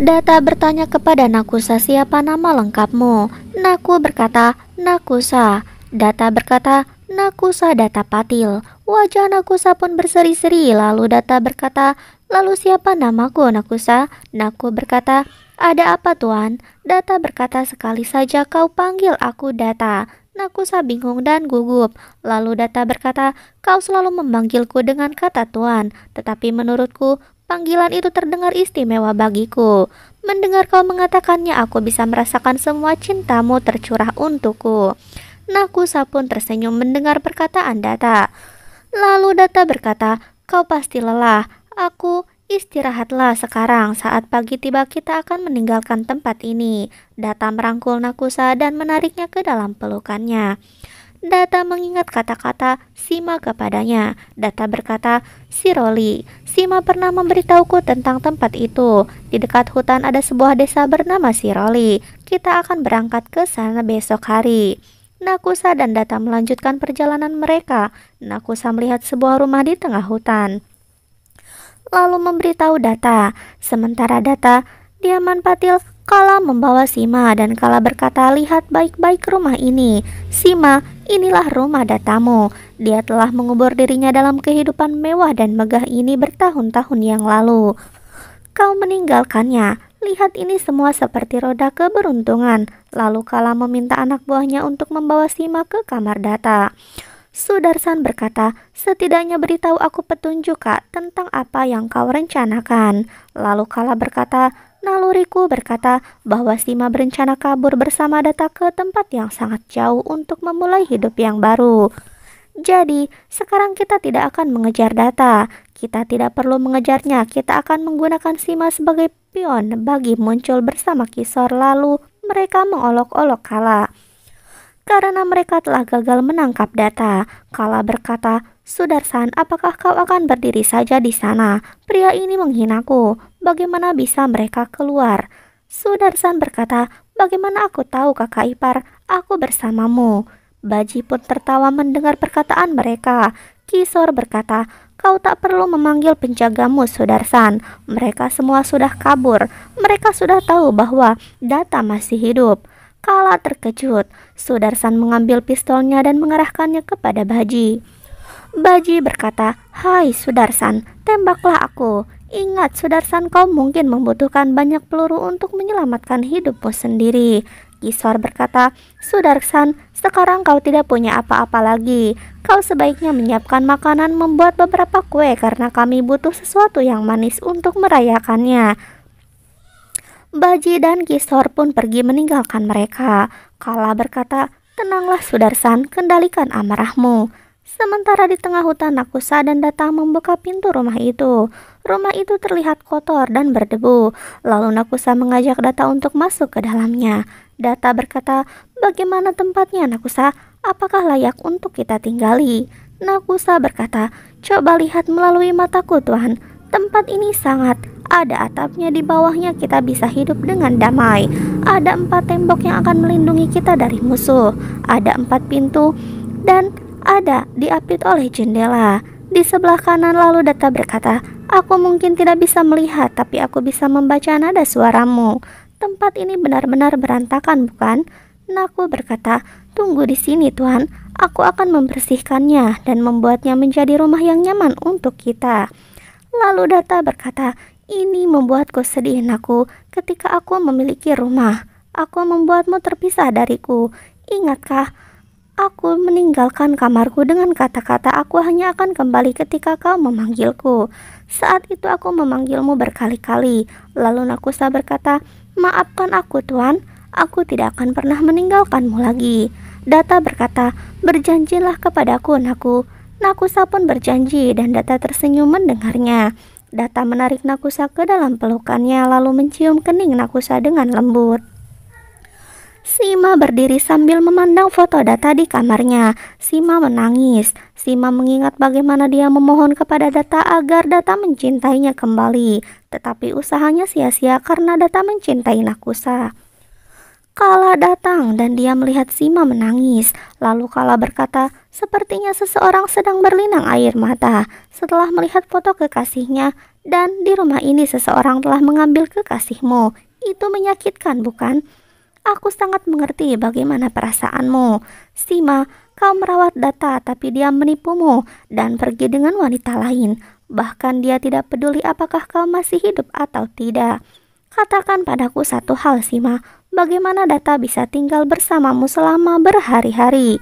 Data bertanya kepada Nakusa siapa nama lengkapmu. Naku berkata, Nakusa. Data berkata, Nakusa Data Patil. Wajah Nakusa pun berseri-seri lalu Data berkata, Lalu siapa namaku Nakusa? Naku berkata, ada apa tuan? Data berkata sekali saja kau panggil aku Data. Nakusa bingung dan gugup. Lalu Data berkata, kau selalu memanggilku dengan kata tuan. Tetapi menurutku, Panggilan itu terdengar istimewa bagiku. Mendengar kau mengatakannya, aku bisa merasakan semua cintamu tercurah untukku. Nakusa pun tersenyum mendengar perkataan Data. Lalu Data berkata, kau pasti lelah. Aku istirahatlah sekarang saat pagi tiba kita akan meninggalkan tempat ini. Data merangkul Nakusa dan menariknya ke dalam pelukannya. Data mengingat kata-kata Sima kepadanya. Data berkata, Siroli, Sima pernah memberitahuku tentang tempat itu. Di dekat hutan ada sebuah desa bernama Siroli. Kita akan berangkat ke sana besok hari. Nakusa dan Data melanjutkan perjalanan mereka. Nakusa melihat sebuah rumah di tengah hutan. Lalu memberitahu Data. Sementara Data, Diaman Patil Kala membawa Sima dan Kala berkata, "Lihat baik-baik rumah ini." Sima Inilah rumah datamu. Dia telah mengubur dirinya dalam kehidupan mewah dan megah ini bertahun-tahun yang lalu. Kau meninggalkannya. Lihat ini semua seperti roda keberuntungan. Lalu kala meminta anak buahnya untuk membawa Sima ke kamar data. Sudarsan berkata, setidaknya beritahu aku petunjuk kak tentang apa yang kau rencanakan. Lalu kala berkata, naluriku berkata bahwa Sima berencana kabur bersama Data ke tempat yang sangat jauh untuk memulai hidup yang baru. Jadi, sekarang kita tidak akan mengejar data. Kita tidak perlu mengejarnya. Kita akan menggunakan Sima sebagai pion bagi muncul bersama Kisor lalu mereka mengolok-olok Kala. Karena mereka telah gagal menangkap data, Kala berkata, Sudarsan, apakah kau akan berdiri saja di sana? Pria ini menghinaku. Bagaimana bisa mereka keluar? Sudarsan berkata, bagaimana aku tahu kakak ipar? Aku bersamamu. Baji pun tertawa mendengar perkataan mereka. Kisor berkata, kau tak perlu memanggil penjagamu, Sudarsan. Mereka semua sudah kabur. Mereka sudah tahu bahwa Data masih hidup. Kala terkejut, Sudarsan mengambil pistolnya dan mengarahkannya kepada Baji. Baji berkata, Hai Sudarsan, tembaklah aku. Ingat Sudarsan kau mungkin membutuhkan banyak peluru untuk menyelamatkan hidupmu sendiri. Kiswar berkata, Sudarsan, sekarang kau tidak punya apa-apa lagi. Kau sebaiknya menyiapkan makanan membuat beberapa kue karena kami butuh sesuatu yang manis untuk merayakannya. Baji dan Kisor pun pergi meninggalkan mereka. Kala berkata, Tenanglah Sudarsan, kendalikan amarahmu. Sementara di tengah hutan Nakusa dan datang membuka pintu rumah itu. Rumah itu terlihat kotor dan berdebu. Lalu Nakusa mengajak Data untuk masuk ke dalamnya. Data berkata, bagaimana tempatnya Nakusa? Apakah layak untuk kita tinggali? Nakusa berkata, coba lihat melalui mataku Tuhan. Tempat ini sangat ada atapnya di bawahnya kita bisa hidup dengan damai. Ada empat tembok yang akan melindungi kita dari musuh. Ada empat pintu dan ada diapit oleh jendela. Di sebelah kanan lalu Data berkata, Aku mungkin tidak bisa melihat tapi aku bisa membaca nada suaramu. Tempat ini benar-benar berantakan bukan? Naku berkata, Tunggu di sini Tuhan, aku akan membersihkannya dan membuatnya menjadi rumah yang nyaman untuk kita. Lalu Data berkata, ini membuatku sedih Naku ketika aku memiliki rumah. Aku membuatmu terpisah dariku. Ingatkah Aku meninggalkan kamarku dengan kata-kata aku hanya akan kembali ketika kau memanggilku. Saat itu aku memanggilmu berkali-kali. Lalu Nakusa berkata, maafkan aku tuan, aku tidak akan pernah meninggalkanmu lagi. Data berkata, berjanjilah kepadaku Naku. Nakusa pun berjanji dan Data tersenyum mendengarnya. Data menarik Nakusa ke dalam pelukannya lalu mencium kening Nakusa dengan lembut. Sima berdiri sambil memandang foto Data di kamarnya. Sima menangis. Sima mengingat bagaimana dia memohon kepada Data agar Data mencintainya kembali, tetapi usahanya sia-sia karena Data mencintai Nakusa. Kala datang dan dia melihat Sima menangis. Lalu Kala berkata, sepertinya seseorang sedang berlinang air mata. Setelah melihat foto kekasihnya, dan di rumah ini seseorang telah mengambil kekasihmu. Itu menyakitkan, bukan? Aku sangat mengerti bagaimana perasaanmu. Sima, kau merawat data tapi dia menipumu dan pergi dengan wanita lain. Bahkan dia tidak peduli apakah kau masih hidup atau tidak. Katakan padaku satu hal, Sima. Bagaimana data bisa tinggal bersamamu selama berhari-hari?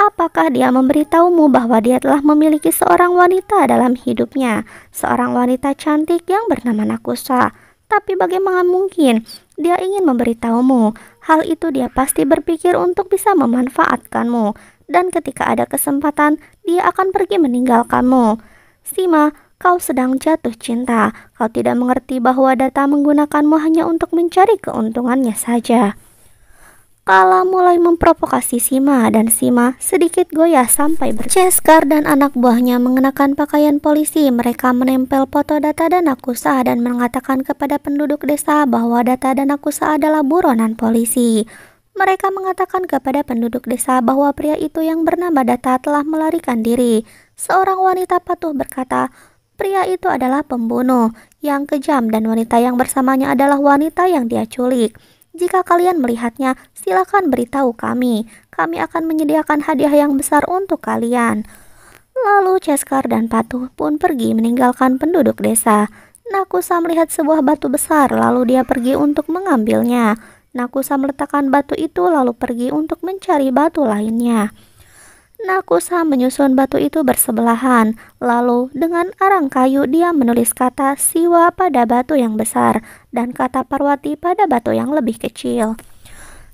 Apakah dia memberitahumu bahwa dia telah memiliki seorang wanita dalam hidupnya, seorang wanita cantik yang bernama Nakusa? Tapi bagaimana mungkin dia ingin memberitahumu? Hal itu dia pasti berpikir untuk bisa memanfaatkanmu. Dan ketika ada kesempatan, dia akan pergi meninggalkanmu. Sima, kau sedang jatuh cinta. Kau tidak mengerti bahwa data menggunakanmu hanya untuk mencari keuntungannya saja. Kala mulai memprovokasi Sima dan Sima sedikit goyah sampai berceskar dan anak buahnya mengenakan pakaian polisi. Mereka menempel foto data dana kusa dan mengatakan kepada penduduk desa bahwa data dana kusa adalah buronan polisi. Mereka mengatakan kepada penduduk desa bahwa pria itu yang bernama Data telah melarikan diri. Seorang wanita patuh berkata, pria itu adalah pembunuh yang kejam dan wanita yang bersamanya adalah wanita yang dia culik. Jika kalian melihatnya, silakan beritahu kami. Kami akan menyediakan hadiah yang besar untuk kalian. Lalu Ceskar dan Patuh pun pergi meninggalkan penduduk desa. Nakusa melihat sebuah batu besar, lalu dia pergi untuk mengambilnya. Nakusa meletakkan batu itu lalu pergi untuk mencari batu lainnya. Nakusa menyusun batu itu bersebelahan, lalu dengan arang kayu dia menulis kata siwa pada batu yang besar dan kata parwati pada batu yang lebih kecil.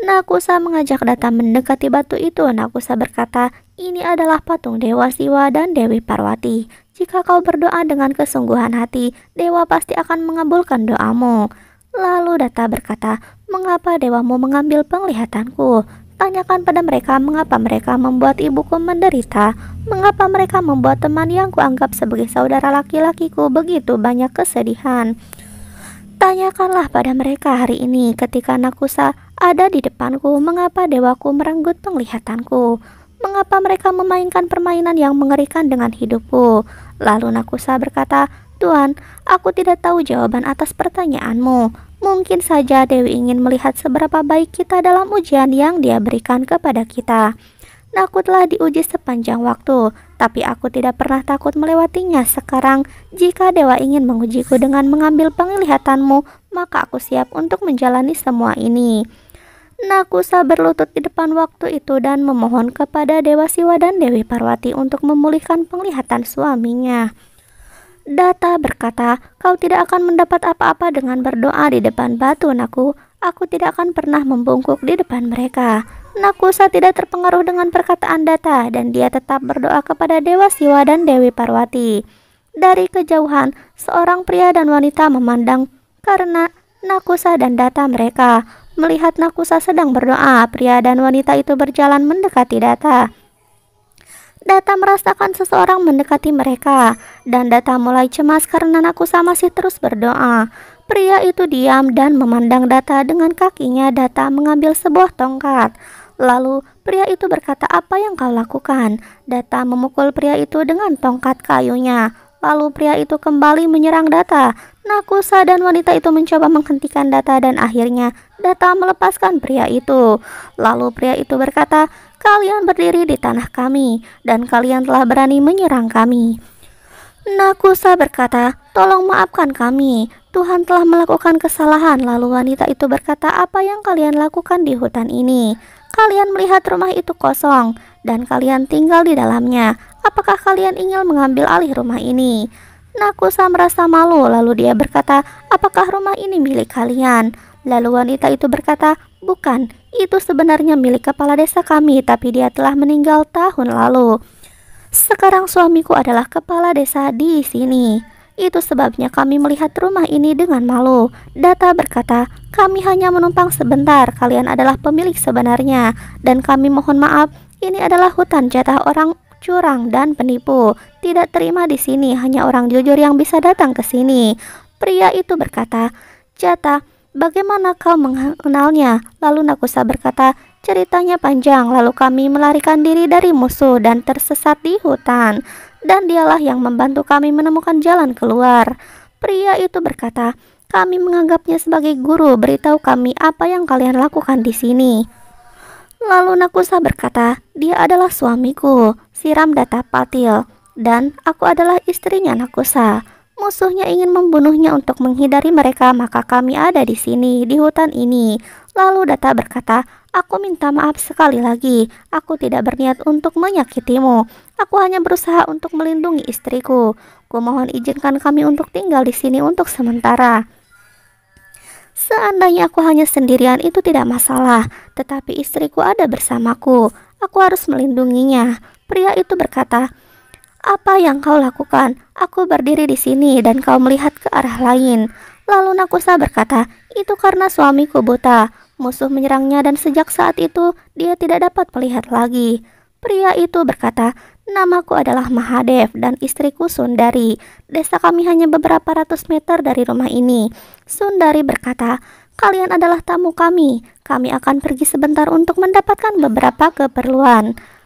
Nakusa mengajak Data mendekati batu itu. Nakusa berkata, ini adalah patung Dewa Siwa dan Dewi Parwati. Jika kau berdoa dengan kesungguhan hati, Dewa pasti akan mengabulkan doamu. Lalu Data berkata, mengapa Dewamu mengambil penglihatanku? Tanyakan pada mereka mengapa mereka membuat ibuku menderita, mengapa mereka membuat teman yang kuanggap sebagai saudara laki-lakiku begitu banyak kesedihan. Tanyakanlah pada mereka hari ini ketika Nakusa ada di depanku mengapa dewaku merenggut penglihatanku, mengapa mereka memainkan permainan yang mengerikan dengan hidupku. Lalu Nakusa berkata, Tuhan, aku tidak tahu jawaban atas pertanyaanmu. Mungkin saja Dewi ingin melihat seberapa baik kita dalam ujian yang dia berikan kepada kita. Takutlah diuji sepanjang waktu, tapi aku tidak pernah takut melewatinya sekarang. Jika Dewa ingin mengujiku dengan mengambil penglihatanmu, maka aku siap untuk menjalani semua ini. Nakusa berlutut di depan waktu itu dan memohon kepada Dewa Siwa dan Dewi Parwati untuk memulihkan penglihatan suaminya. Data berkata, kau tidak akan mendapat apa-apa dengan berdoa di depan batu Naku. Aku tidak akan pernah membungkuk di depan mereka. Nakusa tidak terpengaruh dengan perkataan Data dan dia tetap berdoa kepada Dewa Siwa dan Dewi Parwati. Dari kejauhan, seorang pria dan wanita memandang karena Nakusa dan Data mereka. Melihat Nakusa sedang berdoa, pria dan wanita itu berjalan mendekati Data. Data merasakan seseorang mendekati mereka, dan Data mulai cemas karena Nakusa masih terus berdoa. Pria itu diam dan memandang Data dengan kakinya. Data mengambil sebuah tongkat. Lalu pria itu berkata apa yang kau lakukan Data memukul pria itu dengan tongkat kayunya Lalu pria itu kembali menyerang Data Nakusa dan wanita itu mencoba menghentikan Data dan akhirnya Data melepaskan pria itu Lalu pria itu berkata Kalian berdiri di tanah kami, dan kalian telah berani menyerang kami. Nakusa berkata, Tolong maafkan kami, Tuhan telah melakukan kesalahan. Lalu wanita itu berkata, Apa yang kalian lakukan di hutan ini? Kalian melihat rumah itu kosong, dan kalian tinggal di dalamnya. Apakah kalian ingin mengambil alih rumah ini? Nakusa merasa malu, lalu dia berkata, "Apakah rumah ini milik kalian?" Lalu wanita itu berkata, Bukan, itu sebenarnya milik kepala desa kami, tapi dia telah meninggal tahun lalu. Sekarang suamiku adalah kepala desa di sini. Itu sebabnya kami melihat rumah ini dengan malu. Data berkata, kami hanya menumpang sebentar, kalian adalah pemilik sebenarnya. Dan kami mohon maaf, ini adalah hutan jatah orang curang dan penipu. Tidak terima di sini, hanya orang jujur yang bisa datang ke sini. Pria itu berkata, jatah Bagaimana kau mengenalnya? Lalu Nakusa berkata, ceritanya panjang, lalu kami melarikan diri dari musuh dan tersesat di hutan. Dan dialah yang membantu kami menemukan jalan keluar. Pria itu berkata, kami menganggapnya sebagai guru, beritahu kami apa yang kalian lakukan di sini. Lalu Nakusa berkata, dia adalah suamiku, Siram Data Patil, dan aku adalah istrinya Nakusa. Musuhnya ingin membunuhnya untuk menghindari mereka, maka kami ada di sini, di hutan ini. Lalu Data berkata, Aku minta maaf sekali lagi, aku tidak berniat untuk menyakitimu. Aku hanya berusaha untuk melindungi istriku. Kumohon izinkan kami untuk tinggal di sini untuk sementara. Seandainya aku hanya sendirian itu tidak masalah, tetapi istriku ada bersamaku. Aku harus melindunginya. Pria itu berkata, apa yang kau lakukan? Aku berdiri di sini dan kau melihat ke arah lain. Lalu Nakusa berkata, itu karena suamiku buta. Musuh menyerangnya dan sejak saat itu dia tidak dapat melihat lagi. Pria itu berkata, Namaku adalah Mahadev dan istriku Sundari. Desa kami hanya beberapa ratus meter dari rumah ini. Sundari berkata, "Kalian adalah tamu kami. Kami akan pergi sebentar untuk mendapatkan beberapa keperluan."